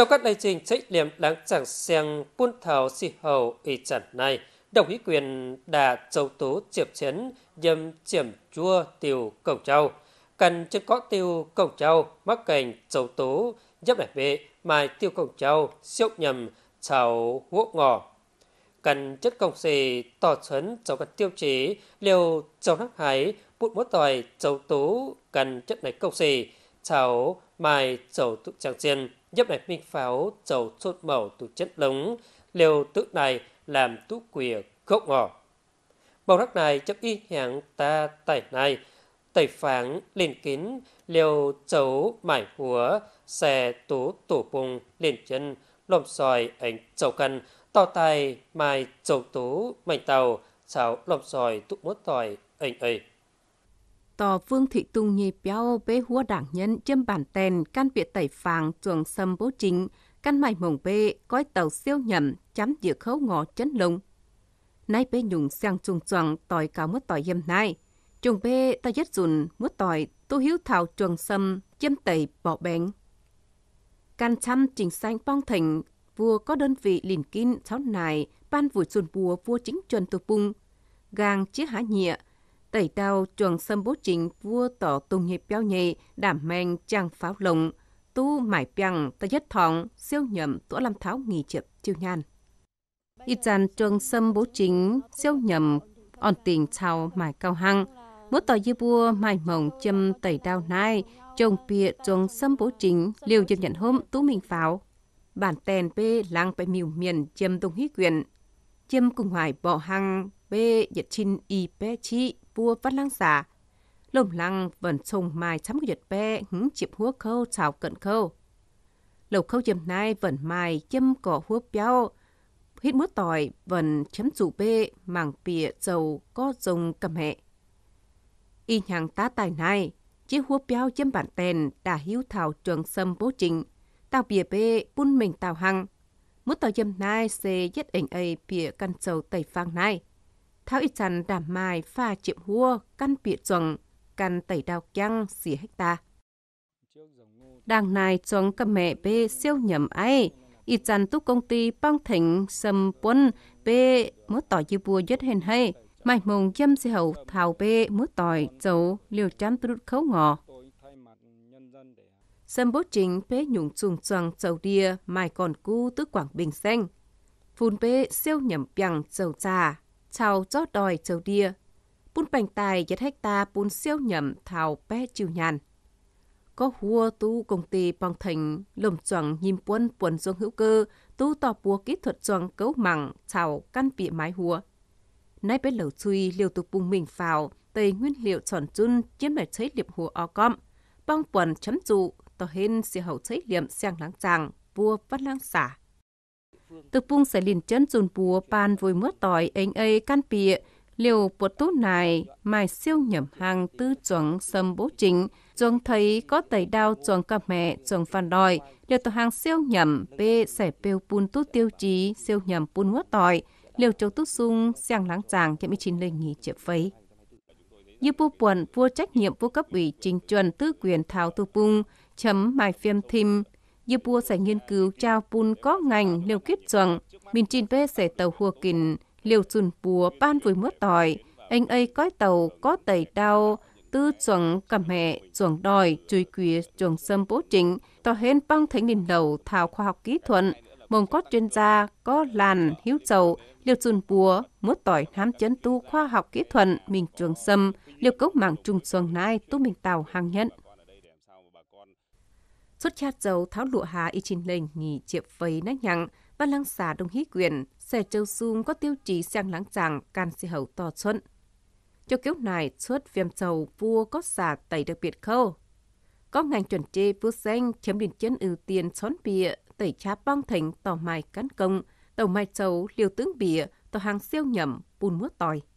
Trong các đại trình trách nhiệm đáng chẳng sang buôn thảo si hầu y chẳng này, đồng ý quyền đã châu tố chiệp chiến nhằm chiểm chua tiêu cầu châu. Cần chất có tiêu cầu châu mắc cảnh châu tố giúp đại vệ mai tiêu cầu châu siêu nhầm chào quốc ngò. Cần chất công sĩ tỏ chấn trong các tiêu chí liều châu nắc hải bụt mốt tòi châu tố cần chất này công sĩ cháu mai chầu tụ trang chiên giúp này minh pháo chầu chốt màu tụ chất lống liều tự này làm tú quìa gốc ngỏ màu rắc này chấp y hàng ta tẩy này tẩy pháng liền kín liều chấu mải húa xe tú tủ bùng liền chân lồm xoài ảnh chầu cân to tay mai chầu tú mảnh tàu cháo lồm xoài tụ mốt tỏi ảnh ấy tò Vương Thị tung Nhi Béo bế hua đảng nhân châm bản tèn căn biệt tẩy phàng chuồng sâm bố chính, căn mày mồng bê, coi tàu siêu nhầm, chấm dự khấu ngọ chấn lùng. Nay bê nhùng sang chung chuồng tỏi cao mất tỏi yêm nay. chuồng bê ta dứt dùn mất tỏi, tu hiếu thảo chuồng sâm, châm tẩy bỏ bén căn chăm trình xanh phong thành, vua có đơn vị lìn kinh cháu này, ban vùi chuồn bùa vua chính chuẩn tục bung. Gàng chia hạ nhịa, tẩy tao trường sâm bố chính vua tỏ tùng hiệp béo nhị đảm men trang pháo lộng tu mải bằng ta nhất thòng siêu nhậm tủa làm tháo nghỉ chập chiêu nhan ít dàn trường sâm bố chính siêu nhậm on tình chào mải cao hăng mỗi tỏ dư vua mải mộng châm tẩy đao nai trông pịa trường sâm bố chính liều dân nhận hôm tú mình pháo bản tèn bê lang bay miều miền châm tung hí quyền châm cùng hoài bỏ hăng bê nhật chin y bê chi vua văn lăng giả. Lồm lăng vẫn trùng mai chấm giật bè hứng chịp húa khâu chào cận khâu. Lầu khâu chiếm nay vẫn mai châm cỏ húa béo. Hít mút tỏi vẫn chấm chủ bê mảng bìa dầu có dùng cầm hệ. Y nhàng tá tài này, chiếc húa béo chấm bản tèn đã hiếu thảo trường sâm bố trình. Tao bìa bê bun mình tào hăng. Mút tỏi chiếm nay xê dết ảnh ấy bìa căn dầu tẩy phang này tháo ít chăn đảm mài pha chiệm hua căn bịa chuẩn căn tẩy đào chăng xỉ hecta đảng này chuẩn cầm mẹ bê siêu nhầm ấy ít chăn túc công ty băng thỉnh sầm quân bê mốt tỏi dư bùa dứt hên hay mai mùng châm xe hậu thảo bê mốt tỏi dầu liều chăn tu khấu ngò sâm bố chính bê nhung chuồng chuồng dầu đia mai còn cu tức quảng bình xanh phun bê siêu nhầm bằng dầu trà chào gió đòi châu đia, bún bành tài giật hách ta bún siêu nhầm thảo bé chiều nhàn. Có hùa tu công ty bằng thành lồng chuẩn nhìm quân quần dương hữu cơ, tu tỏ bùa kỹ thuật chuẩn cấu mẳng chào căn bị mái hùa. Nay bé lẩu truy liều tục bùng mình vào, tây nguyên liệu chuẩn chun chiếm lại cháy liệp hùa o com, bằng quần chấm trụ, tỏ hên xì hậu cháy liệm sang láng tràng, vua vắt láng xả. Tức bung sẽ liền chân dùn bùa pan vui mướt tỏi anh ấy can pịa, liều bột tốt này mài siêu nhầm hàng tư chuẩn sâm bố chính, chuẩn thấy có tẩy đau chuẩn cà mẹ chuẩn phản đòi, liều tổ hàng siêu nhầm bê sẽ bêu bùn tốt tiêu chí siêu nhầm bùn mướt tỏi, liều châu tốt sung sang láng giàng cho mấy chín lên nghỉ chịp phấy như bu buồn vua trách nhiệm vua cấp ủy chính chuẩn tư quyền thảo tu bung chấm mai phiêm thim Yipua sẽ nghiên cứu trao bùn có ngành liều kết chuẩn, mình trình bê sẽ tàu hùa kình, liều chùn bùa ban với mướt tỏi, anh ấy coi tàu có tẩy đau, tư chuẩn cầm hệ, chuẩn đòi, chui quỷ, chuẩn sâm bố chính, tỏ hên băng thánh nghìn đầu thảo khoa học kỹ thuật, mong có chuyên gia, có làn, hiếu dầu, liều chùn bùa, mướt tỏi nám chấn tu khoa học kỹ thuật, mình chuẩn sâm, liều cốc mạng trùng xuồng nai tu mình tàu hàng nhận xuất chát dầu tháo lụa hà y chín lên nghỉ chiệp phấy nách nhặng và lăng xà đông hí quyền xe châu sung có tiêu chí sang láng chàng can si hầu to xuân cho kiểu này xuất viêm dầu vua có xà tẩy được biệt khâu có ngành chuẩn chê vua xanh chấm điện chân ưu tiên xón bìa tẩy chá băng thành tỏ mai cán công tàu mai châu liều tướng bìa tàu hàng siêu nhầm bùn múa tỏi